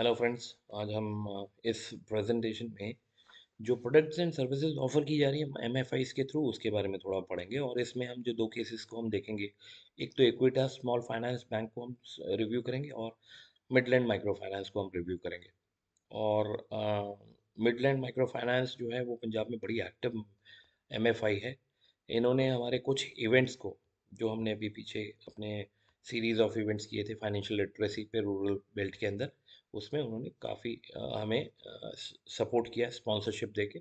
hello friends आज हम इस प्रेजेंटेशन में जो प्रोडक्ट्स एंड सर्विसेज ऑफर की जा रही है एम एफ के थ्रू उसके बारे में थोड़ा पढ़ेंगे और इसमें हम जो दो केसेस को हम देखेंगे एक तो इक्विटा स्मॉल फाइनेंस बैंक को हम रिव्यू करेंगे और मिडलैंड माइक्रो फाइनेंस को हम रिव्यू करेंगे और मिडलैंड माइक्रो फाइनेंस जो है वो पंजाब में बड़ी एक्टिव एम है इन्होंने हमारे कुछ इवेंट्स को जो हमने अभी पीछे अपने सीरीज़ ऑफ इवेंट्स किए थे फाइनेंशियल लिटरेसी पे रूरल बेल्ट के अंदर उसमें उन्होंने काफ़ी हमें सपोर्ट किया स्पॉन्सरशिप दे के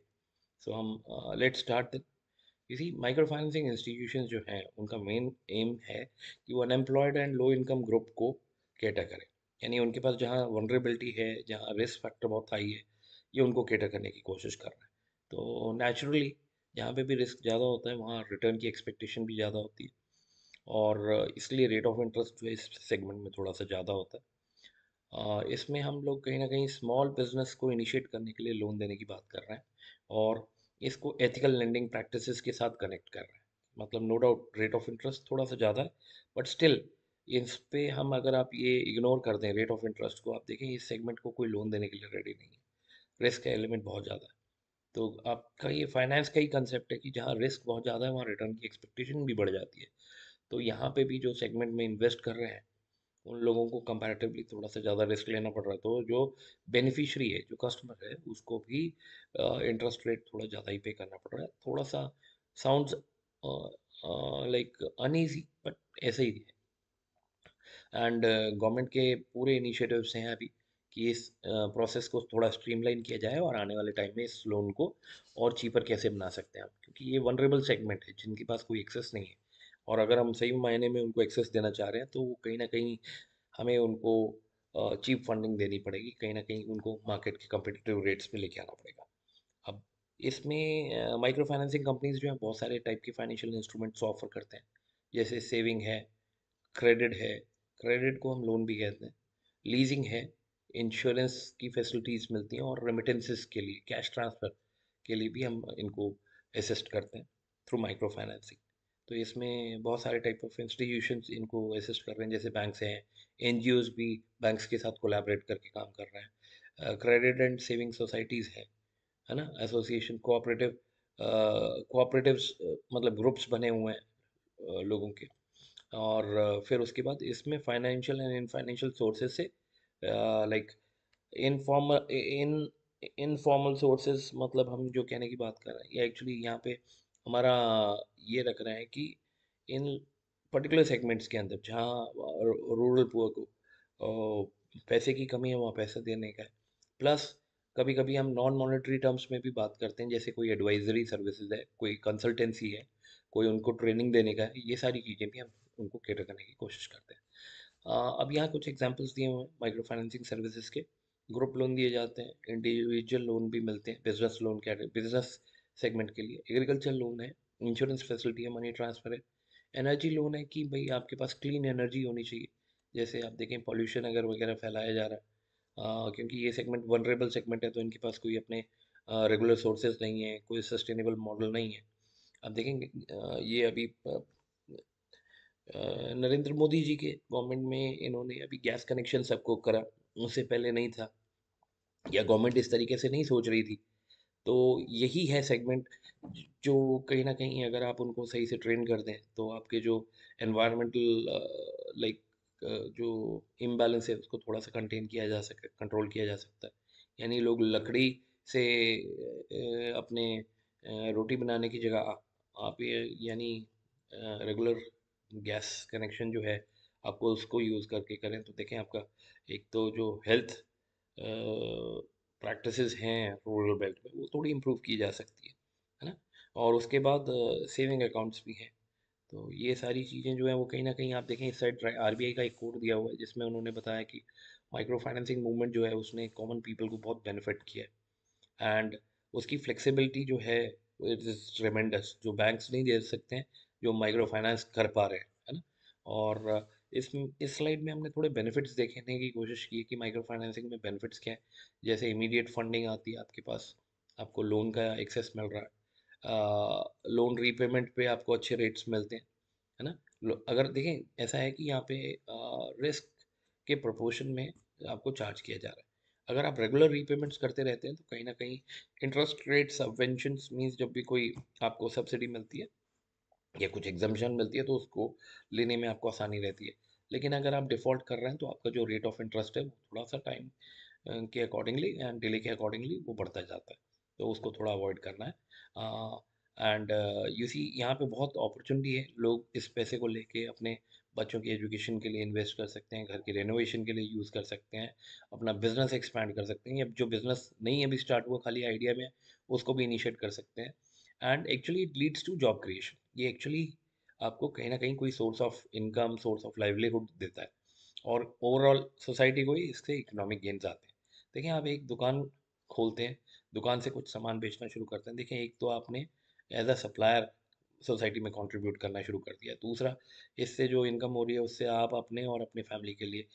सो हम लेट स्टार्ट इसी माइक्रो फाइनेंसिंग इंस्टीट्यूशन जो हैं उनका मेन एम है कि वो unemployed and low income group को कैटर करें यानी उनके पास जहाँ वनरेबिलिटी है जहाँ रिस्क फैक्टर बहुत हाई है ये उनको कैटर करने की कोशिश कर रहे हैं तो नेचुरली जहाँ पे भी रिस्क ज़्यादा होता है वहाँ रिटर्न की एक्सपेक्टेशन भी ज़्यादा होती है और इसलिए रेट ऑफ इंटरेस्ट जो है इस सेगमेंट में थोड़ा सा ज़्यादा होता है इसमें हम लोग कहीं ना कहीं स्मॉल बिजनेस को इनिशिएट करने के लिए लोन देने की बात कर रहे हैं और इसको एथिकल लैंडिंग प्रैक्टिसेस के साथ कनेक्ट कर रहे हैं मतलब no doubt rate of interest थोड़ा सा ज़्यादा है बट स्टिल इस पे हम अगर आप ये इग्नोर कर दें रेट ऑफ इंटरेस्ट को आप देखें इस सेगमेंट को कोई लोन देने के लिए रेडी नहीं है रिस्क का एलिमेंट बहुत ज़्यादा है तो आपका ये फाइनेंस का ही कंसेप्ट है कि जहाँ रिस्क बहुत ज़्यादा है वहाँ रिटर्न की एक्सपेक्टेशन भी बढ़ जाती है तो यहाँ पे भी जो सेगमेंट में इन्वेस्ट कर रहे हैं उन लोगों को कंपैरेटिवली थोड़ा सा ज़्यादा रिस्क लेना पड़ रहा है तो जो बेनिफिशरी है जो कस्टमर है उसको भी इंटरेस्ट रेट थोड़ा ज़्यादा ही पे करना पड़ रहा है थोड़ा सा साउंड लाइक अनईजी बट ऐसे ही है एंड गवर्नमेंट के पूरे इनिशिएटिव्स हैं अभी कि इस प्रोसेस को थोड़ा स्ट्रीमलाइन किया जाए और आने वाले टाइम में इस लोन को और चीपर कैसे बना सकते हैं आप क्योंकि ये वनरेबल सेगमेंट है जिनके पास कोई एक्सेस नहीं है और अगर हम सही मायने में उनको एक्सेस देना चाह रहे हैं तो कहीं ना कहीं हमें उनको चीप फंडिंग देनी पड़ेगी कहीं ना कहीं उनको मार्केट के कम्पिटिटिव रेट्स में लेके आना पड़ेगा अब इसमें माइक्रो फाइनेंसिंग कंपनीज जो हैं बहुत सारे टाइप के फाइनेंशियल इंस्ट्रूमेंट्स ऑफर करते हैं जैसे सेविंग है क्रेडिट है क्रेडिट को हम लोन भी कहते हैं लीजिंग है इंश्योरेंस की फैसिलिटीज़ मिलती हैं और रेमिटेंसेस के लिए कैश ट्रांसफ़र के लिए भी हम इनको असिस्ट करते हैं थ्रू माइक्रो फाइनेंसिंग तो इसमें बहुत सारे टाइप ऑफ इंस्टीट्यूशन इनको असिस्ट कर रहे हैं जैसे बैंक हैं एन भी बैंक्स के साथ कोलाबरेट करके काम कर रहे हैं क्रेडिट एंड सेविंग सोसाइटीज़ है है ना एसोसिएशन कोऑपरेटिव कोऑपरेटिव मतलब ग्रुप्स बने हुए हैं लोगों के और फिर उसके बाद इसमें financial and in financial sources से like informal in informal sources मतलब हम जो कहने की बात कर रहे हैं ये एक्चुअली यहाँ पे हमारा ये रख रहा है कि इन पर्टिकुलर सेगमेंट्स के अंदर जहाँ रूरल पुअर को पैसे की कमी है वहाँ पैसा देने का है प्लस कभी कभी हम नॉन मॉनेटरी टर्म्स में भी बात करते हैं जैसे कोई एडवाइजरी सर्विसेज है कोई कंसल्टेंसी है कोई उनको ट्रेनिंग देने का है ये सारी चीज़ें भी हम उनको केटर करने की कोशिश करते हैं अब यहाँ कुछ एग्जाम्पल्स दिए हुए हैं माइक्रो फाइनेंसिंग सर्विसेज के ग्रुप लोन दिए जाते हैं इंडिविजुअल लोन भी मिलते हैं बिजनेस लोन के बिजनेस सेगमेंट के लिए एग्रीकल्चर लोन है इंश्योरेंस फैसिलिटी है मनी ट्रांसफ़र है एनर्जी लोन है कि भाई आपके पास क्लीन एनर्जी होनी चाहिए जैसे आप देखें पॉल्यूशन अगर वगैरह फैलाया जा रहा है आ, क्योंकि ये सेगमेंट वनरेबल सेगमेंट है तो इनके पास कोई अपने रेगुलर सोर्सेज नहीं है कोई सस्टेनेबल मॉडल नहीं है आप देखेंगे ये अभी नरेंद्र मोदी जी के गवर्नमेंट में इन्होंने अभी गैस कनेक्शन सबको करा उससे पहले नहीं था या गवर्नमेंट इस तरीके से नहीं सोच रही थी तो यही है सेगमेंट जो कहीं ना कहीं अगर आप उनको सही से ट्रेन कर दें तो आपके जो एनवायरमेंटल लाइक जो इम्बैलेंस है उसको थोड़ा सा कंटेन किया जा सके कंट्रोल किया जा सकता है यानी लोग लकड़ी से अपने रोटी बनाने की जगह आप ये यानी रेगुलर गैस कनेक्शन जो है आपको उसको यूज़ करके करें तो देखें आपका एक तो जो हेल्थ प्रैक्टिसेस हैं रूरल बेल्ट में वो थोड़ी इम्प्रूव की जा सकती है है ना और उसके बाद सेविंग अकाउंट्स भी हैं तो ये सारी चीज़ें जो हैं वो कहीं ना कहीं आप देखें इस साइड आर का एक कोड दिया हुआ है जिसमें उन्होंने बताया कि माइक्रो फाइनेंसिंग मूवमेंट जो है उसने कॉमन पीपल को बहुत बेनिफिट किया है एंड उसकी फ्लेक्सिबिलिटी जो है इट इज़ ट्रेमेंडस जो बैंक्स नहीं दे सकते हैं जो माइक्रो फाइनेंस कर पा रहे हैं है ना और uh, इस इस स्लाइड में हमने थोड़े बेनिफिट्स देखने की कोशिश की कि माइक्रो फाइनेंसिंग में बेनिफिट्स क्या है जैसे इमीडिएट फंडिंग आती है आपके पास आपको लोन का एक्सेस मिल रहा है लोन रीपेमेंट पे आपको अच्छे रेट्स मिलते हैं है ना अगर देखें ऐसा है कि यहाँ पे रिस्क के प्रपोर्शन में आपको चार्ज किया जा रहा है अगर आप रेगुलर रीपेमेंट्स करते रहते हैं तो कहीं ना कहीं इंटरेस्ट रेट सबवेंशन मीन्स जब भी कोई आपको सब्सिडी मिलती है या कुछ एग्जामेशन मिलती है तो उसको लेने में आपको आसानी रहती है लेकिन अगर आप डिफ़ॉल्ट कर रहे हैं तो आपका जो रेट ऑफ इंटरेस्ट है वो थोड़ा सा टाइम के अकॉर्डिंगली एंड डिले के अकॉर्डिंगली वो बढ़ता जाता है तो उसको थोड़ा अवॉइड करना है एंड यू सी यहाँ पे बहुत अपॉर्चुनिटी है लोग इस पैसे को लेके अपने बच्चों की एजुकेशन के लिए इन्वेस्ट कर सकते हैं घर के रेनोवेशन के लिए यूज़ कर सकते हैं अपना बिज़नेस एक्सपैंड कर सकते हैं या जो बिज़नेस नहीं अभी स्टार्ट हुआ खाली आइडिया में उसको भी इनिशिएट कर सकते हैं and actually it leads to job creation ये एक्चुअली आपको कहीं ना कहीं कोई source of income source of livelihood देता है और ओवरऑल सोसाइटी को ही इससे इकोनॉमिक गेंस आते हैं देखें आप एक दुकान खोलते हैं दुकान से कुछ सामान बेचना शुरू करते हैं देखें एक तो आपने एज अ सप्लायर सोसाइटी में कंट्रीब्यूट करना शुरू कर दिया दूसरा इससे जो इनकम हो रही है उससे आप अपने और अपने फैमिली के लिए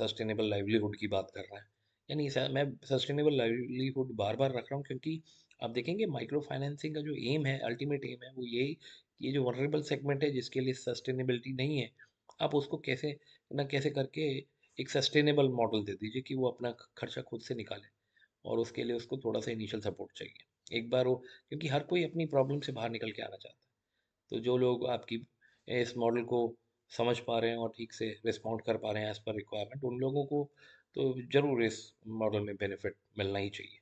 सस्टेनेबल लाइवलीहुड की बात कर रहे हैं यानी मैं सस्टेनेबल लाइवलीहुड बार बार रख रहा हूँ क्योंकि आप देखेंगे माइक्रो फाइनेंसिंग का जो एम है अल्टीमेट एम है वो यही कि ये जो वनरेबल सेगमेंट है जिसके लिए सस्टेनेबिलिटी नहीं है आप उसको कैसे ना कैसे करके एक सस्टेनेबल मॉडल दे दीजिए कि वो अपना खर्चा खुद से निकाले और उसके लिए उसको थोड़ा सा इनिशियल सपोर्ट चाहिए एक बार वो क्योंकि हर कोई अपनी प्रॉब्लम से बाहर निकल के आना चाहता है तो जो लोग आपकी इस मॉडल को समझ पा रहे हैं और ठीक से रिस्पॉन्ड कर पा रहे हैं एज़ पर रिक्वायरमेंट उन लोगों को तो ज़रूर इस मॉडल में बेनिफिट मिलना ही चाहिए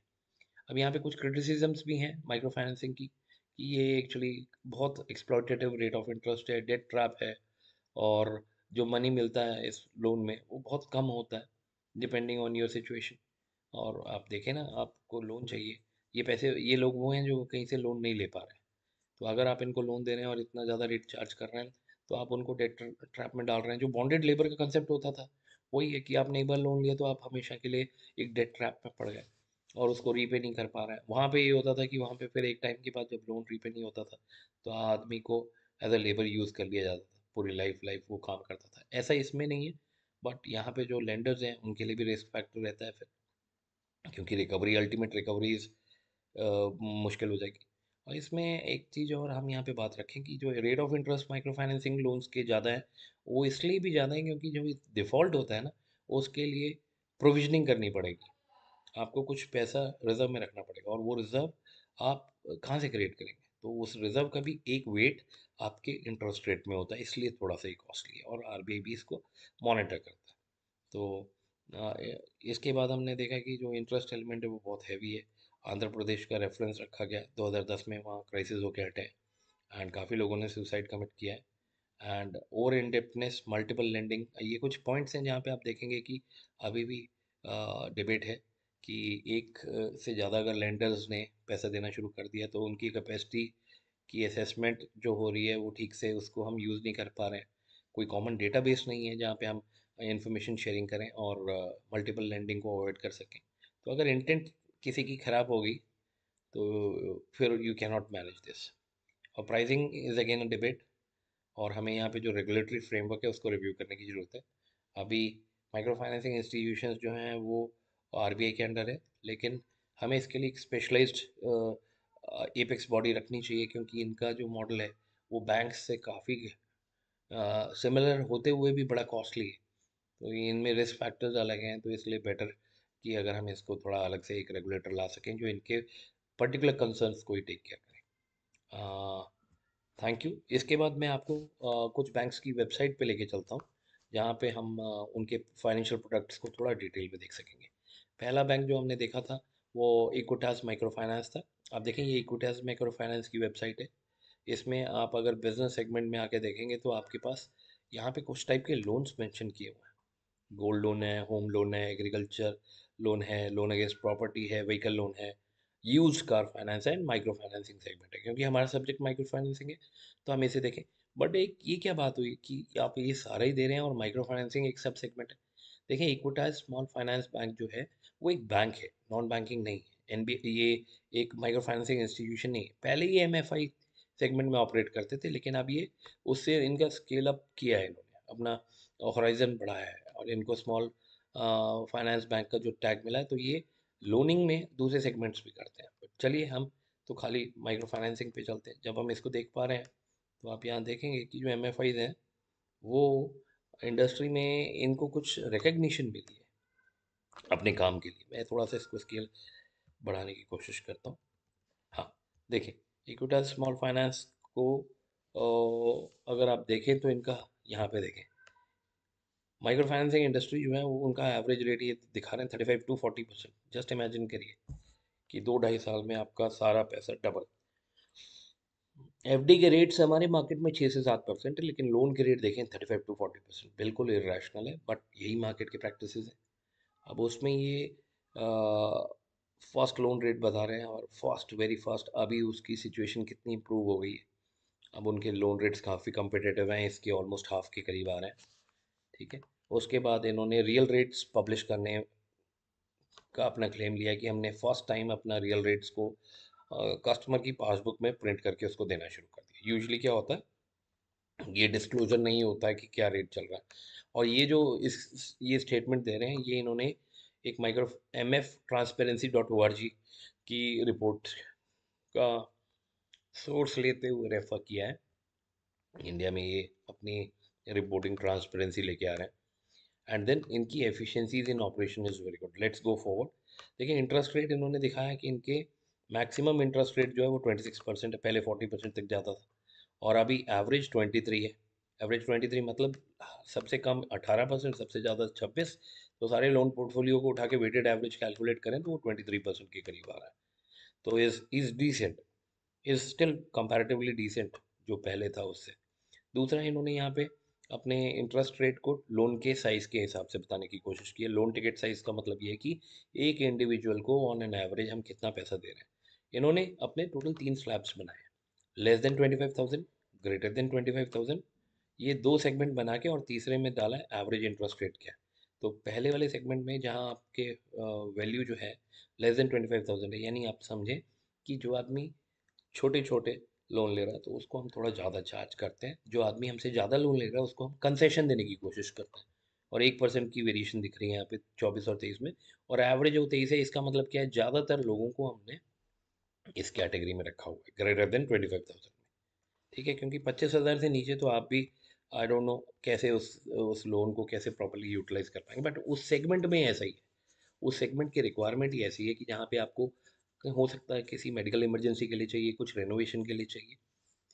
अब यहाँ पे कुछ क्रिटिसिजम्स भी हैं माइक्रो फाइनेंसिंग की कि ये एक्चुअली बहुत एक्सप्लोटेटिव रेट ऑफ इंटरेस्ट है डेट ट्रैप है और जो मनी मिलता है इस लोन में वो बहुत कम होता है डिपेंडिंग ऑन योर सिचुएशन और आप देखें ना आपको लोन चाहिए ये पैसे ये लोग वो हैं जो कहीं से लोन नहीं ले पा रहे हैं तो अगर आप इनको लोन दे रहे हैं और इतना ज़्यादा रेट चार्ज कर रहे हैं तो आप उनको डेट ट्रैप में डाल रहे हैं जो बॉन्डेड लेबर का कंसेप्ट होता था वही है कि आपने एक बार लोन लिया तो आप हमेशा के लिए एक डेट ट्रैप में पड़ गए और उसको रीपे नहीं कर पा रहा है वहाँ पे ये होता था कि वहाँ पे फिर एक टाइम के बाद जब लोन रीपे नहीं होता था तो आदमी को एज अ लेबर यूज़ कर लिया जाता था पूरी लाइफ लाइफ वो काम करता था ऐसा इसमें नहीं है बट यहाँ पे जो लेंडर्स हैं उनके लिए भी रिस्क फैक्टर रहता है फिर क्योंकि रिकवरी अल्टीमेट रिकवरी मुश्किल हो जाएगी और इसमें एक चीज़ और हम यहाँ पे बात रखें कि जो rate of interest micro financing loans के ज़्यादा है वो इसलिए भी ज़्यादा हैं क्योंकि जो डिफ़ॉल्ट होता है ना उसके लिए प्रोविजनिंग करनी पड़ेगी आपको कुछ पैसा रिज़र्व में रखना पड़ेगा और वो रिज़र्व आप कहाँ से क्रिएट करेंगे तो उस रिज़र्व का भी एक वेट आपके इंटरेस्ट रेट में होता है इसलिए थोड़ा सा ही कॉस्टली है और आर भी इसको मॉनिटर करता है तो इसके बाद हमने देखा कि जो इंटरेस्ट एलिमेंट है वो बहुत हैवी है आंध्र प्रदेश का रेफरेंस रखा गया 2010 में वहाँ क्राइसिस होकर हटे एंड काफ़ी लोगों ने सुसाइड कमिट किया है and over indebtedness multiple lending ये कुछ पॉइंट्स हैं जहाँ पे आप देखेंगे कि अभी भी डिबेट है कि एक से ज़्यादा अगर लैंडर्स ने पैसा देना शुरू कर दिया तो उनकी कैपेसिटी की असेसमेंट जो हो रही है वो ठीक से उसको हम यूज़ नहीं कर पा रहे हैं कोई कॉमन डेटा नहीं है जहाँ पर हम इंफॉर्मेशन शेयरिंग करें और मल्टीपल लैंडिंग को अवॉइड कर सकें तो अगर इंटेंट किसी की ख़राब होगी तो फिर you can not manage this और pricing is again a debate और हमें यहाँ पे जो रेगुलेटरी फ्रेमवर्क है उसको रिव्यू करने की ज़रूरत है अभी माइक्रो फाइनेंसिंग इंस्टीट्यूशन जो हैं वो आर के अंडर है लेकिन हमें इसके लिए एक स्पेशलाइज्ड एपेक्स बॉडी रखनी चाहिए क्योंकि इनका जो मॉडल है वो बैंक से काफ़ी सिमिलर होते हुए भी बड़ा कॉस्टली है तो इनमें रिस्क फैक्टर्स अलग हैं तो इसलिए बेटर कि अगर हम इसको थोड़ा अलग से एक रेगुलेटर ला सकें जो इनके पर्टिकुलर कंसर्न्स को ही टेक केयर करें थैंक यू इसके बाद मैं आपको आ, कुछ बैंक्स की वेबसाइट पे लेके चलता हूँ जहाँ पे हम आ, उनके फाइनेंशियल प्रोडक्ट्स को थोड़ा डिटेल में देख सकेंगे पहला बैंक जो हमने देखा था वो इकोटास माइक्रो फाइनेंस था आप देखें ये इकोटास माइक्रो फाइनेंस की वेबसाइट है इसमें आप अगर बिजनेस सेगमेंट में आके देखेंगे तो आपके पास यहाँ पे कुछ टाइप के लोन्स मेंशन किए हुए हैं गोल्ड लोन है होम लोन है एग्रीकल्चर लोन है लोन अगेंस्ट प्रॉपर्टी है व्हीकल लोन है used car finance and micro financing segment है क्योंकि हमारा सब्जेक्ट माइक्रो फाइनेंसिंग है तो हम इसे देखें बट एक ये क्या बात हुई कि आप ये सारा ही दे रहे हैं और माइक्रो फाइनेंसिंग एक सब सेगमेंट है देखें इक्विटाइज स्मॉल फाइनेंस बैंक जो है वो एक बैंक है नॉन बैंकिंग नहीं है एन ये एक माइक्रो फाइनेंसिंग इंस्टीट्यूशन नहीं है पहले ही एम सेगमेंट में ऑपरेट करते थे लेकिन अब ये उससे इनका स्केल अप किया है इन्होंने अपना हॉराइजन बढ़ाया है और इनको स्मॉल फाइनेंस बैंक का जो टैग मिला है तो ये लोनिंग में दूसरे सेगमेंट्स भी करते हैं चलिए हम तो खाली माइक्रो फाइनेंसिंग पे चलते हैं जब हम इसको देख पा रहे हैं तो आप यहाँ देखेंगे कि जो एम हैं वो इंडस्ट्री में इनको कुछ रिकग्निशन मिली है अपने काम के लिए मैं थोड़ा सा इसको स्केल बढ़ाने की कोशिश करता हूँ हाँ देखिए इक्विटा स्मॉल फाइनेंस को अगर आप देखें तो इनका यहाँ पे देखें माइक्रो फाइनेंसिंग इंडस्ट्री जो है वो उनका एवरेज रेट ये दिखा रहे हैं thirty five to forty percent just imagine करिए कि दो ढाई साल में आपका सारा पैसा डबल एफ के रेट्स हमारे मार्केट में छः से सात परसेंट है लेकिन लोन के रेट देखें thirty five to forty percent बिल्कुल इरेशनल है बट यही मार्केट के प्रैक्टिस हैं अब उसमें ये फास्ट लोन रेट बता रहे हैं और फास्ट वेरी फास्ट अभी उसकी सिचुएशन कितनी इम्प्रूव हो गई है अब उनके लोन रेट्स काफ़ी कम्पिटेटिव हैं इसके ऑलमोस्ट हाफ के करीब आ रहे हैं ठीक है उसके बाद इन्होंने रियल रेट्स पब्लिश करने का अपना क्लेम लिया कि हमने फर्स्ट टाइम अपना रियल रेट्स को कस्टमर की पासबुक में प्रिंट करके उसको देना शुरू कर दिया यूजली क्या होता है ये डिस्क्लोजर नहीं होता है कि क्या रेट चल रहा है और ये जो इस ये स्टेटमेंट दे रहे हैं ये इन्होंने एक micro M F transparency dot O R G की रिपोर्ट का सोर्स लेते हुए रेफर किया है इंडिया में ये अपनी रिपोर्टिंग ट्रांसपेरेंसी लेके आ रहे हैं एंड देन इनकी efficiencies in operation is very good let's go forward देखिए इंटरेस्ट रेट इन्होंने दिखाया है कि इनके मैक्सिमम इंटरेस्ट रेट जो है वो ट्वेंटी सिक्स परसेंट है पहले फोर्टी परसेंट तक जाता था और अभी एवरेज 23 है एवरेज 23 मतलब सबसे कम 18 परसेंट सबसे ज़्यादा 26 तो सारे लोन पोर्टफोलियो को उठा के वेटेड एवरेज कैलकुलेट करें तो वो 23 परसेंट के करीब आ रहा है तो is is decent is still comparatively decent जो पहले था उससे दूसरा इन्होंने यहाँ पे अपने इंटरेस्ट रेट को लोन के साइज़ के हिसाब से बताने की कोशिश की है लोन टिकट साइज़ का मतलब ये है कि एक इंडिविजुअल को ऑन एन एवरेज हम कितना पैसा दे रहे हैं इन्होंने अपने टोटल तीन स्लैब्स बनाए less than twenty five thousand greater than twenty five thousand ये दो सेगमेंट बना के और तीसरे में डाला है एवरेज इंटरेस्ट रेट क्या तो पहले वाले सेगमेंट में जहाँ आपके वैल्यू जो है less than twenty five thousand है यानी आप समझें कि जो आदमी छोटे छोटे लोन ले रहा है तो उसको हम थोड़ा ज़्यादा चार्ज करते हैं जो आदमी हमसे ज़्यादा लोन ले रहा है उसको हम कंसेशन देने की कोशिश करते हैं और एक परसेंट की वेरिएशन दिख रही है यहाँ पे चौबीस और तेईस में और एवरेज जो तेईस है इसका मतलब क्या है ज़्यादातर लोगों को हमने इस कैटेगरी में रखा हुआ है greater than twenty five thousand में ठीक है क्योंकि पच्चीस हज़ार से नीचे तो आप भी आई डोंट नो कैसे उस उस लोन को कैसे प्रॉपरली यूटिलाइज कर पाएंगे बट उस सेगमेंट में ऐसा ही है उस सेगमेंट की रिक्वायरमेंट ही ऐसी है कि जहाँ पे आपको हो सकता है किसी मेडिकल इमरजेंसी के लिए चाहिए कुछ रेनोवेशन के लिए चाहिए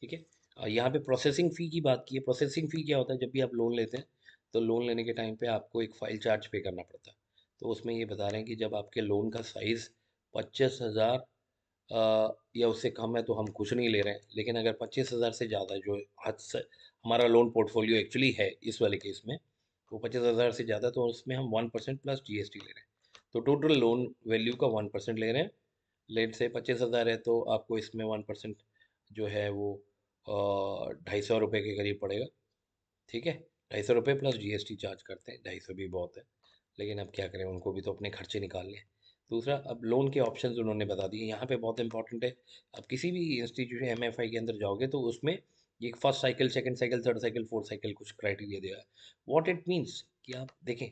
ठीक है यहाँ पे प्रोसेसिंग फ़ी की बात की है प्रोसेसिंग फ़ी क्या होता है जब भी आप लोन लेते हैं तो लोन लेने के टाइम पे आपको एक फ़ाइल चार्ज पे करना पड़ता है तो उसमें ये बता रहे हैं कि जब आपके लोन का साइज़ पच्चीस हज़ार या उससे कम है तो हम कुछ नहीं ले रहे हैं लेकिन अगर पच्चीस हज़ार से ज़्यादा जो हद से हमारा लोन पोर्टफोलियो एक्चुअली है इस वाले केस में तो पच्चीस हज़ार से ज़्यादा तो उसमें हम one percent plus G S T ले रहे हैं तो टोटल लोन वैल्यू का वन परसेंट ले रहे हैं लेट से पच्चीस हज़ार है तो आपको इसमें वन परसेंट जो है वो ढाई सौ रुपये के करीब पड़ेगा ठीक है ढाई सौ रुपये plus G S T charge करते हैं ढाई सौ भी बहुत है लेकिन अब क्या करें उनको भी तो अपने खर्चे निकाल लें दूसरा अब लोन के ऑप्शन उन्होंने बता दिए यहाँ पे बहुत इंपॉर्टेंट है अब किसी भी इंस्टीट्यूशन एम के अंदर जाओगे तो उसमें एक first cycle second cycle third cycle fourth cycle कुछ क्राइटेरिया दिया है व्हाट इट मीन्स कि आप देखें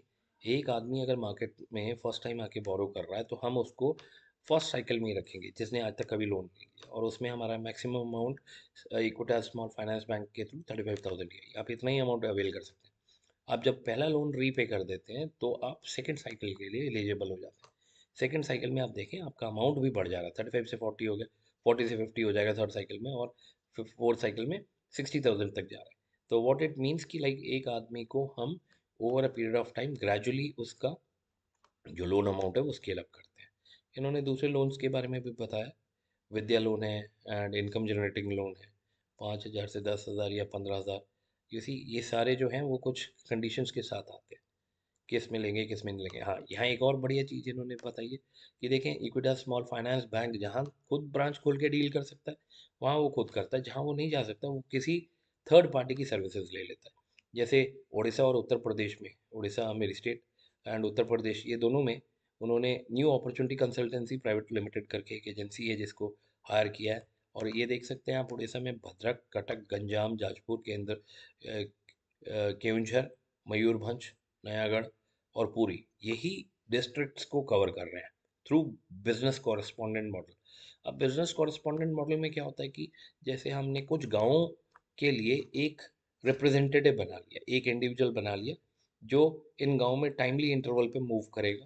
एक आदमी अगर मार्केट में फर्स्ट टाइम आके बोरो कर रहा है तो हम उसको फर्स्ट साइकिल में ही रखेंगे जिसने आज तक कभी लोन नहीं लिया और उसमें हमारा maximum amount Equitas small finance bank के थ्रू थर्टी फाइव थाउजेंड है आप इतना ही अमाउंट अवेल कर सकते हैं आप जब पहला लोन रीपे कर देते हैं तो आप सेकेंड साइकिल के लिए एलिजिबल हो जाते हैं सेकेंड साइकिल में आप देखें आपका अमाउंट भी बढ़ जा रहा है थर्टी फाइव से फोर्टी हो गया फोर्टी से फिफ्टी हो जाएगा थर्ड साइकिल में और फोर्थ साइकिल में सिक्सटी थाउजेंड तक जा रहा है तो वॉट इट मीन्स कि लाइक एक आदमी को हम over a period of time gradually उसका जो लोन अमाउंट है वो स्केल अप करते हैं इन्होंने दूसरे लोन्स के बारे में भी बताया विद्या लोन है एंड इनकम जनरेटिंग लोन है पाँच हज़ार से दस हज़ार या पंद्रह हज़ार सी ये सारे जो हैं वो कुछ कंडीशंस के साथ आते हैं किस में लेंगे किस में नहीं लेंगे हाँ यहाँ एक और बढ़िया चीज़ इन्होंने बताई है कि देखें इक्विटा स्मॉल फाइनेंस बैंक जहाँ खुद ब्रांच खोल के डील कर सकता है वहाँ वो खुद करता है जहाँ वो नहीं जा सकता वो किसी थर्ड पार्टी की सर्विसेज ले लेता है जैसे उड़ीसा और उत्तर प्रदेश में उड़ीसा मेरी स्टेट एंड उत्तर प्रदेश ये दोनों में उन्होंने new opportunity consultancy private limited करके एक एजेंसी है जिसको हायर किया है और ये देख सकते हैं आप उड़ीसा में भद्रक कटक गंजाम जाजपुर के अंदर केवंझर मयूरभंज नयागढ़ और पूरी यही डिस्ट्रिक्ट्स को कवर कर रहे हैं थ्रू बिजनेस कॉरेस्पॉन्डेंट मॉडल अब बिजनेस कॉरेस्पॉन्डेंट मॉडल में क्या होता है कि जैसे हमने कुछ गाँवों के लिए एक रिप्रेजेंटेटिव बना लिया एक इंडिविजुअल बना लिया जो इन गाँव में टाइमली इंटरवल पे मूव करेगा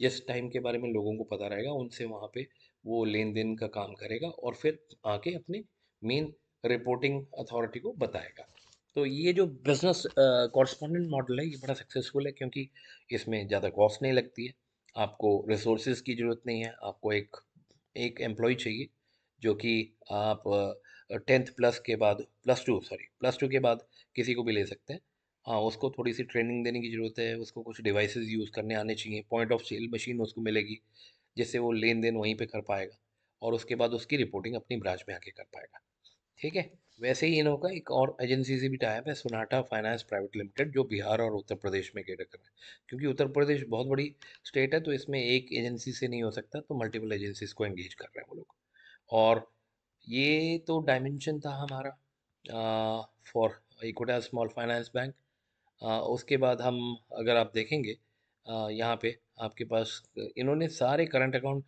जिस टाइम के बारे में लोगों को पता रहेगा उनसे वहाँ पे वो लेन देन का काम करेगा और फिर आके अपने मेन रिपोर्टिंग अथॉरिटी को बताएगा तो ये जो बिज़नेस कॉरस्पॉन्डेंट मॉडल है ये बड़ा सक्सेसफुल है क्योंकि इसमें ज़्यादा कॉस्ट नहीं लगती है आपको रिसोर्सेज की ज़रूरत नहीं है आपको एक एक एम्प्लॉय चाहिए जो कि आप टेंथ प्लस के बाद plus two sorry plus two के बाद किसी को भी ले सकते हैं हाँ उसको थोड़ी सी ट्रेनिंग देने की ज़रूरत है उसको कुछ डिवाइसेस यूज़ करने आने चाहिए पॉइंट ऑफ सेल मशीन उसको मिलेगी जिससे वो लेन देन वहीं पे कर पाएगा और उसके बाद उसकी रिपोर्टिंग अपनी ब्रांच में आके कर पाएगा ठीक है वैसे ही इन का एक और एजेंसी से भी टाइप है सोनाटा फाइनेंस प्राइवेट लिमिटेड जो बिहार और उत्तर प्रदेश में कैटर कर रहे हैं क्योंकि उत्तर प्रदेश बहुत बड़ी स्टेट है तो इसमें एक एजेंसी से नहीं हो सकता तो मल्टीपल एजेंसीज को एंगेज कर रहे हैं वो लोग और ये तो डायमेंशन था हमारा for Equitas small finance bank उसके बाद हम अगर आप देखेंगे यहाँ पे आपके पास इन्होंने सारे करंट अकाउंट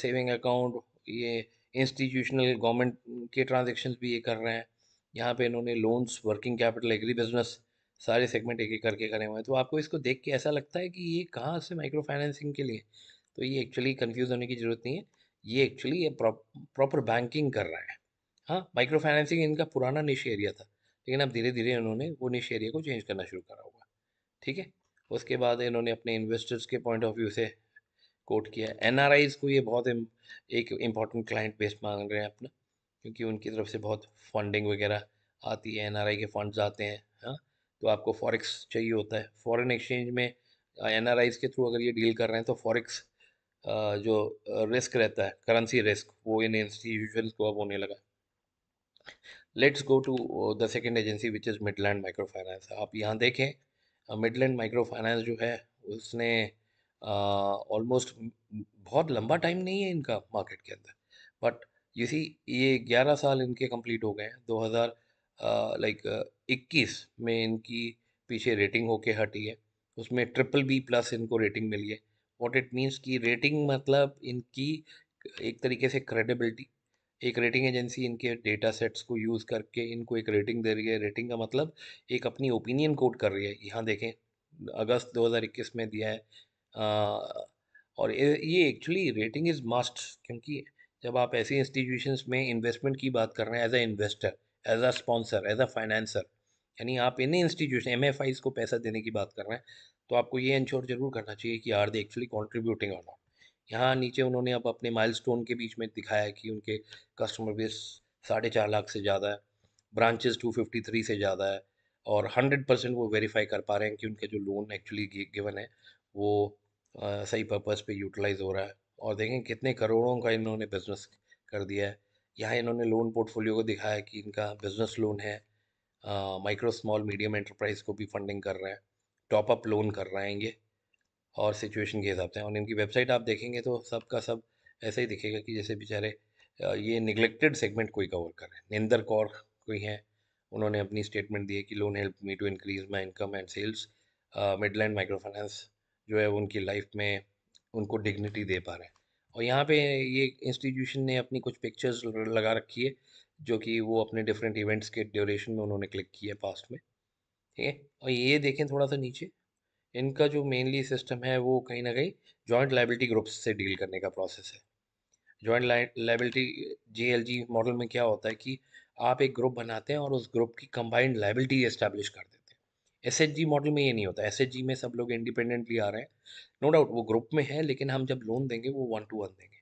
सेविंग अकाउंट ये इंस्टीट्यूशनल गवर्नमेंट के ट्रांजेक्शन भी ये कर रहे हैं यहाँ पे इन्होंने loans working capital agri business सारे सेगमेंट एक एक करके करे हुए हैं तो आपको इसको देख के ऐसा लगता है कि ये कहाँ से माइक्रो फाइनेंसिंग के लिए तो ये एक्चुअली कन्फ्यूज़ होने की ज़रूरत नहीं है ये एक्चुअली ये प्रॉपर बैंकिंग कर रहा है हाँ माइक्रो फाइनेंसिंग इनका पुराना निश एरिया था लेकिन अब धीरे धीरे इन्होंने वो निश एरिया को चेंज करना शुरू करा हुआ ठीक है उसके बाद इन्होंने अपने इन्वेस्टर्स के पॉइंट ऑफ व्यू से कोट किया एन को ये बहुत एक इम्पॉर्टेंट क्लाइंट बेस मान रहे हैं अपना क्योंकि उनकी तरफ से बहुत फंडिंग वगैरह आती है एन के फंड्स आते हैं हाँ तो आपको फॉरेक्स चाहिए होता है फॉरेन एक्सचेंज में एन के थ्रू अगर ये डील कर रहे हैं तो फॉरेक्स जो रिस्क रहता है करेंसी रिस्क वो इन इंस्टीट्यूशन को अब होने लगा let's go to the second agency which is Midland micro finance आप यहाँ देखें मिडलैंड माइक्रो फाइनेंस जो है उसने ऑलमोस्ट बहुत लंबा टाइम नहीं है इनका मार्केट के अंदर बट यू सी ये 11 साल इनके कंप्लीट हो गए हैं 2000 लाइक इक्कीस में इनकी पीछे रेटिंग होके हटी है उसमें ट्रिपल बी प्लस इनको रेटिंग मिली है वॉट इट मीन्स कि रेटिंग मतलब इनकी एक तरीके से क्रेडिबिलिटी एक रेटिंग एजेंसी इनके डेटा सेट्स को यूज़ करके इनको एक रेटिंग दे रही है रेटिंग का मतलब एक अपनी ओपिनियन कोट कर रही है यहाँ देखें अगस्त 2021 में दिया है और ये एक्चुअली रेटिंग इज़ मस्ट क्योंकि जब आप ऐसे इंस्टीट्यूशंस में इन्वेस्टमेंट की बात कर रहे हैं as a investor as a sponsor as a financer यानी आप इन इंस्टीट्यूशन एम एफ को पैसा देने की बात कर रहे हैं तो आपको ये इंश्योर जरूर करना चाहिए कि are they actually contributing on यहाँ नीचे उन्होंने अब अपने माइल के बीच में दिखाया कि उनके कस्टमर बेस साढ़े चार लाख से ज़्यादा है ब्रांचेस टू फिफ्टी थ्री से ज़्यादा है और हंड्रेड परसेंट वो वेरीफाई कर पा रहे हैं कि उनका जो लोन एक्चुअली गिवन है वो सही पर्पस पे यूटिलाइज हो रहा है और देखें कितने करोड़ों का इन्होंने बिजनेस कर दिया है यहाँ इन्होंने लोन पोर्टफोलियो को दिखाया कि इनका बिजनेस लोन है माइक्रो स्मॉल मीडियम एंटरप्राइज को भी फंडिंग कर रहे हैं टॉप अप लोन कर रहे हैं ये और सिचुएशन के हिसाब से और इनकी वेबसाइट आप देखेंगे तो सब का सब ऐसा ही दिखेगा कि जैसे बेचारे ये निगलेक्टेड सेगमेंट कोई कवर कर रहे हैं निंदर कौर कोई हैं उन्होंने अपनी स्टेटमेंट दी है कि loan help me to increase my income and sales Midland micro finance जो है उनकी लाइफ में उनको डिग्निटी दे पा रहे हैं और यहाँ पे ये इंस्टीट्यूशन ने अपनी कुछ पिक्चर्स लगा रखी है जो कि वो अपने डिफरेंट इवेंट्स के ड्यूरेशन में उन्होंने क्लिक की है पास्ट में ठीक है और ये देखें थोड़ा सा नीचे इनका जो मेनली सिस्टम है वो कहीं ना कहीं जॉइंट लाइबिलिटी ग्रुप्स से डील करने का प्रोसेस है जॉइंट लाइबिलिटी जी मॉडल में क्या होता है कि आप एक ग्रुप बनाते हैं और उस ग्रुप की कंबाइंड लाइबिलिटी इस्टेब्लिश कर देते हैं एस मॉडल में ये नहीं होता एस में सब लोग इंडिपेंडेंटली आ रहे हैं नो डाउट वो ग्रुप में है लेकिन हम जब लोन देंगे वो वन टू वन देंगे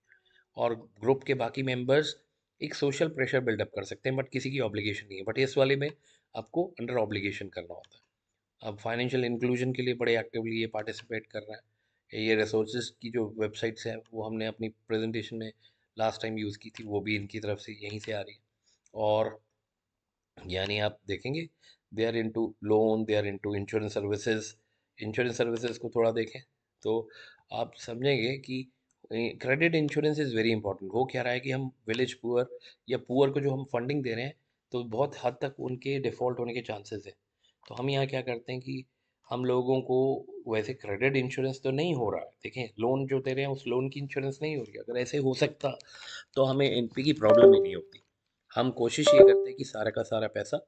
और ग्रुप के बाकी मेंबर्स एक सोशल प्रेशर बिल्डअप कर सकते हैं बट किसी की ऑब्लिगेशन नहीं है बट इस वाले में आपको अंडर ऑब्लिगेशन करना होता है अब फाइनेंशियल इंक्लूजन के लिए बड़े एक्टिवली ये पार्टिसिपेट कर रहा है ये रिसोर्सेज की जो वेबसाइट्स हैं वो हमने अपनी प्रेजेंटेशन में लास्ट टाइम यूज़ की थी वो भी इनकी तरफ से यहीं से आ रही है और यानी आप देखेंगे they are into loan they are into insurance services insurance services को थोड़ा देखें तो आप समझेंगे कि credit insurance is very important वो क्या रहा है कि हम विलेज पुअर या पुअर को जो हम फंडिंग दे रहे हैं तो बहुत हद तक उनके डिफ़ॉल्ट होने के चांसेस हैं तो हम यहाँ क्या करते हैं कि हम लोगों को वैसे क्रेडिट इंश्योरेंस तो नहीं हो रहा है देखें लोन जो दे रहे हैं उस लोन की इंश्योरेंस नहीं हो रही अगर ऐसे हो सकता तो हमें एन की प्रॉब्लम ही नहीं होती हम कोशिश ये करते हैं कि सारा का सारा पैसा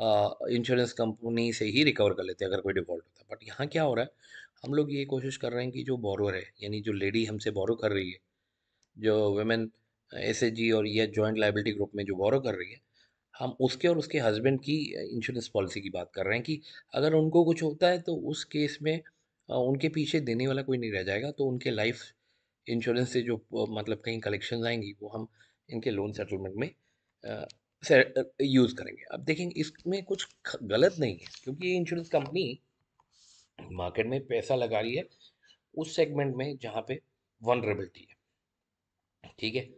इंश्योरेंस कंपनी से ही रिकवर कर लेते हैं अगर कोई डिफॉल्ट होता है बट यहाँ क्या हो रहा है हम लोग ये कोशिश कर रहे हैं कि जो बोरोर है यानी जो लेडी हमसे बोरो कर रही है जो वेमेन एस और ये जॉइंट लाइबिलिटी ग्रुप में जो बोरो कर रही है हम उसके और उसके हस्बैंड की इंश्योरेंस पॉलिसी की बात कर रहे हैं कि अगर उनको कुछ होता है तो उस केस में उनके पीछे देने वाला कोई नहीं रह जाएगा तो उनके लाइफ इंश्योरेंस से जो मतलब कहीं कलेक्शन आएंगी वो हम इनके लोन सेटलमेंट में यूज़ करेंगे अब देखेंगे इसमें कुछ गलत नहीं है क्योंकि ये इंश्योरेंस कंपनी मार्केट में पैसा लगा रही है उस सेगमेंट में जहाँ पे वनरेबिलिटी है ठीक है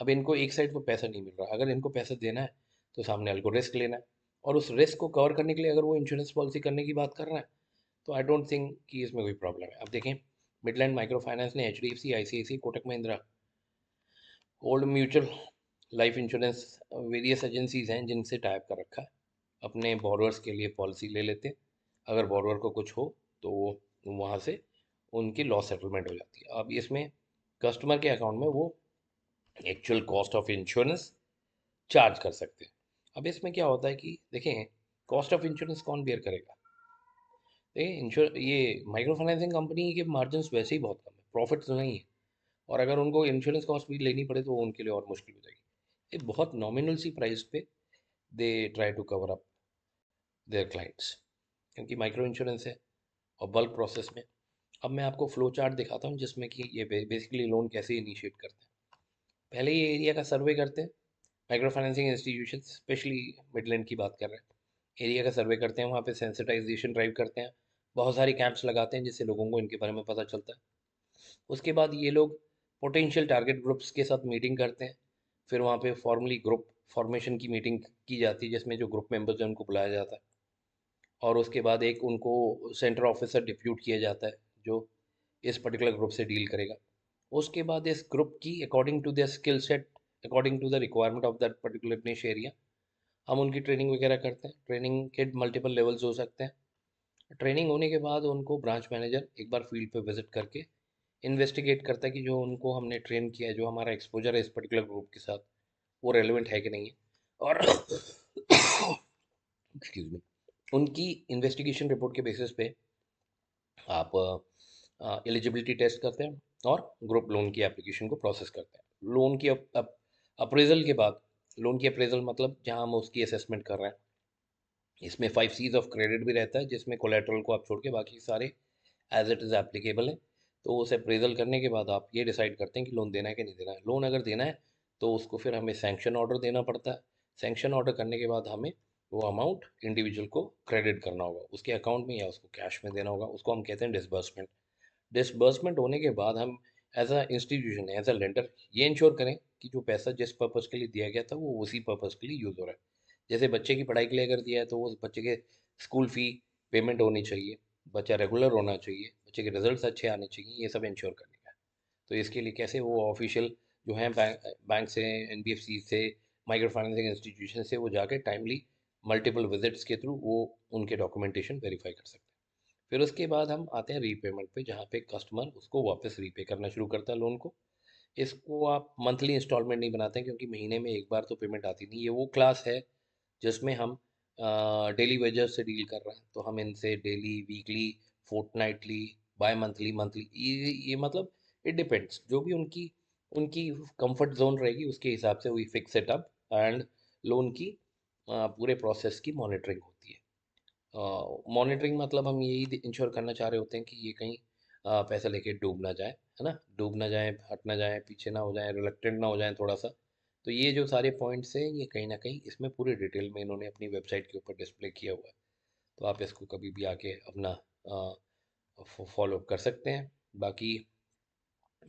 अब इनको एक साइड पर पैसा नहीं मिल रहा अगर इनको पैसा देना है तो सामने वाले को रिस्क लेना है और उस रिस्क को कवर करने के लिए अगर वो इंश्योरेंस पॉलिसी करने की बात कर रहा है तो आई डोंट थिंक कि इसमें कोई प्रॉब्लम है अब देखें मिडलैंड माइक्रो फाइनेंस ने एच डी एफ सी आई सी आई सी Kotak Mahindra old mutual life insurance various agencies हैं जिनसे टाइप कर रखा है अपने बॉरवर्स के लिए पॉलिसी ले लेते हैं अगर बॉरवर को कुछ हो तो वो वहाँ से उनकी लॉस सेटलमेंट हो जाती है अब इसमें कस्टमर के अकाउंट में वो actual cost of insurance charge कर सकते हैं अब इसमें क्या होता है कि देखें कॉस्ट ऑफ इंश्योरेंस कौन बेयर करेगा देखिए इंश्योर ये माइक्रो फाइनेंसिंग कंपनी के मार्जिन वैसे ही बहुत कम है प्रॉफिट तो नहीं है और अगर उनको इंश्योरेंस कॉस्ट भी लेनी पड़े तो वो उनके लिए और मुश्किल हो जाएगी ए बहुत नॉमिनल सी प्राइस पे they try to cover up their clients क्योंकि माइक्रो इंश्योरेंस है और बल्क प्रोसेस में अब मैं आपको फ्लो चार्ट दिखाता हूँ जिसमें कि ये बेसिकली लोन कैसे इनिशिएट करते हैं पहले ये एरिया का सर्वे करते हैं micro financing institution specially Midland की बात कर रहे हैं एरिया का सर्वे करते हैं वहाँ पे सेंसिटाइजेशन ड्राइव करते हैं बहुत सारे कैंप्स लगाते हैं जिससे लोगों को इनके बारे में पता चलता है उसके बाद ये लोग पोटेंशियल टारगेट ग्रुप्स के साथ मीटिंग करते हैं फिर वहाँ पे फॉर्मली ग्रुप फॉर्मेशन की मीटिंग की जाती है जिसमें जो ग्रुप मेंबर्स हैं उनको बुलाया जाता है और उसके बाद एक उनको सेंटर ऑफिसर डिप्यूट किया जाता है जो इस पर्टिकुलर ग्रुप से डील करेगा उसके बाद इस ग्रुप की according to the skill set according to the requirement of that particular niche area हम उनकी ट्रेनिंग वगैरह करते हैं ट्रेनिंग के मल्टीपल लेवल्स हो सकते हैं ट्रेनिंग होने के बाद उनको ब्रांच मैनेजर एक बार फील्ड पर विजिट करके इन्वेस्टिगेट करता है कि जो उनको हमने ट्रेन किया है जो हमारा एक्सपोजर है इस पर्टिकुलर ग्रुप के साथ वो रेलिवेंट है कि नहीं है और एक्सक्यूज मी उनकी इन्वेस्टिगेशन रिपोर्ट के बेसिस पे आप एलिजिबिलिटी टेस्ट करते हैं और ग्रुप लोन की एप्लीकेशन को प्रोसेस करते हैं लोन की अप, अप, अप्रेजल के बाद लोन की अप्रेजल मतलब जहां हम उसकी असेसमेंट कर रहे हैं इसमें फाइव सीज ऑफ क्रेडिट भी रहता है जिसमें कोलेट्रल को आप छोड़ के बाकी सारे एज इट इज़ एप्लीकेबल है तो उस अप्रेजल करने के बाद आप ये डिसाइड करते हैं कि लोन देना है कि नहीं देना है लोन अगर देना है तो उसको फिर हमें सेंक्शन ऑर्डर देना पड़ता है सेंक्शन ऑर्डर करने के बाद हमें वो अमाउंट इंडिविजुअल को क्रेडिट करना होगा उसके अकाउंट में या उसको कैश में देना होगा उसको हम कहते हैं डिसबर्समेंट डिसबर्समेंट होने के बाद हम as a institution as a lender ये इंश्योर करें कि जो पैसा जिस पर्पज़ के लिए दिया गया था वो उसी पर्पज़ के लिए यूज़ हो रहा है जैसे बच्चे की पढ़ाई के लिए अगर दिया है तो उस बच्चे के स्कूल फ़ी पेमेंट होनी चाहिए बच्चा रेगुलर होना चाहिए बच्चे के रिजल्ट्स अच्छे आने चाहिए ये सब इंश्योर करने का तो इसके लिए कैसे वो ऑफिशियल जो है बैंक बैंक से एन से माइक्रो फाइनेंसिंग इंस्टीट्यूशन से वो जाके टाइमली मल्टीपल विजिट्स के थ्रू वो उनके डॉक्यूमेंटेशन वेरीफाई कर सकते हैं फिर उसके बाद हम आते हैं रीपेमेंट पे जहाँ पे कस्टमर उसको वापस रीपे करना शुरू करता है लोन को इसको आप मंथली इंस्टॉलमेंट नहीं बनाते हैं क्योंकि महीने में एक बार तो पेमेंट आती नहीं ये वो क्लास है जिसमें हम डेली वेजर से डील कर रहे हैं तो हम इनसे daily weekly fortnightly bimonthly monthly ये ये मतलब इट डिपेंड्स जो भी उनकी उनकी कंफर्ट जोन रहेगी उसके हिसाब से वही फिक्स सेटअप एंड लोन की पूरे प्रोसेस की मॉनिटरिंग होती है मॉनिटरिंग मतलब हम यही इंश्योर करना चाह रहे होते हैं कि ये कहीं पैसा लेके डूब ना जाए है ना डूब ना जाए हट ना जाए पीछे ना हो जाए रिलेक्टेड ना हो जाए थोड़ा सा तो ये जो सारे पॉइंट्स हैं ये कहीं ना कहीं इसमें पूरे डिटेल में इन्होंने अपनी वेबसाइट के ऊपर डिस्प्ले किया हुआ है तो आप इसको कभी भी आके अपना फॉलोअप कर सकते हैं बाकी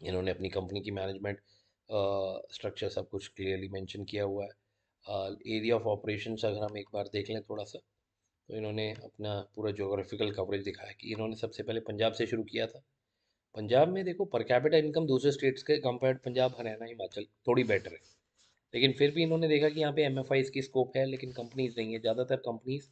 इन्होंने अपनी कंपनी की मैनेजमेंट स्ट्रक्चर सब कुछ क्लियरली मेंशन किया हुआ है एरिया ऑफ ऑपरेशन अगर हम एक बार देख लें थोड़ा सा तो इन्होंने अपना पूरा जोग्राफिकल कवरेज दिखाया कि इन्होंने सबसे पहले पंजाब से शुरू किया था पंजाब में देखो पर कैपिटा इनकम दूसरे स्टेट्स के कंपेयर पंजाब हरियाणा हिमाचल थोड़ी बेटर है लेकिन फिर भी इन्होंने देखा कि यहाँ पे एम की स्कोप है लेकिन कंपनीज नहीं है ज़्यादातर कंपनीज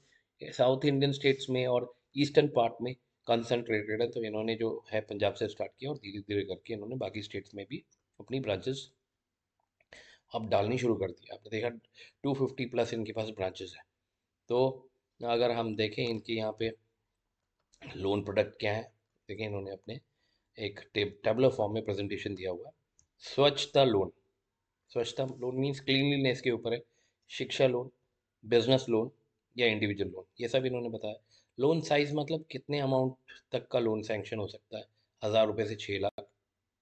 साउथ इंडियन स्टेट्स में और ईस्टर्न पार्ट में कंसनट्रेटेड है तो इन्होंने जो है पंजाब से स्टार्ट किया और धीरे धीरे करके इन्होंने बाकी स्टेट्स में भी अपनी ब्रांचेस अब डालनी शुरू कर दी आपने देखा फिफ्टी प्लस इनके पास ब्रांचेस हैं तो अगर हम देखें इनके यहाँ पे लोन प्रोडक्ट क्या है देखें इन्होंने अपने एक टेबलो फॉर्म में प्रेजेंटेशन दिया हुआ है स्वच्छता लोन स्वच्छता लोन मीन्स क्लीनलीनेस के ऊपर है शिक्षा लोन बिजनेस लोन या इंडिविजुअल लोन ये सब इन्होंने बताया लोन साइज मतलब कितने अमाउंट तक का लोन सैंक्शन हो सकता है हज़ार रुपये से छः लाख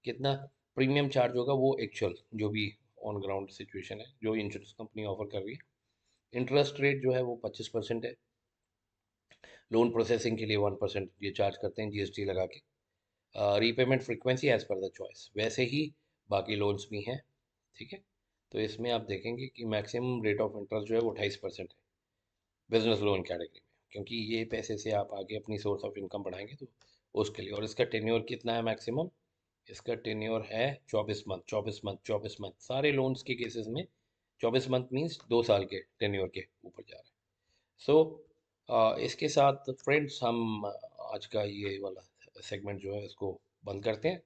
कितना प्रीमियम चार्ज होगा वो एक्चुअल जो भी ऑन ग्राउंड सिचुएशन है जो इंश्योरेंस कंपनी ऑफर कर रही है इंटरेस्ट रेट जो है वो पच्चीस परसेंट है लोन प्रोसेसिंग के लिए वन परसेंट ये चार्ज करते हैं जीएसटी लगा के repayment frequency as per the choice वैसे ही बाकी लोन्स भी हैं ठीक है तो इसमें आप देखेंगे कि मैक्सिमम रेट ऑफ इंटरेस्ट जो है वो अट्ठाईस परसेंट है बिजनेस लोन कैटेगरी में क्योंकि ये पैसे से आप आगे अपनी सोर्स ऑफ इनकम बढ़ाएंगे तो उसके लिए और इसका टेन्योर कितना है मैक्सिमम इसका टेन्योर है चौबीस मंथ चौबीस मंथ चौबीस मंथ सारे लोन्स के केसेस में चौबीस मंथ मीन्स दो साल के टेन्योर के ऊपर जा रहे हैं सो इसके साथ फ्रेंड्स हम आज का ये वाला सेगमेंट जो है इसको बंद करते हैं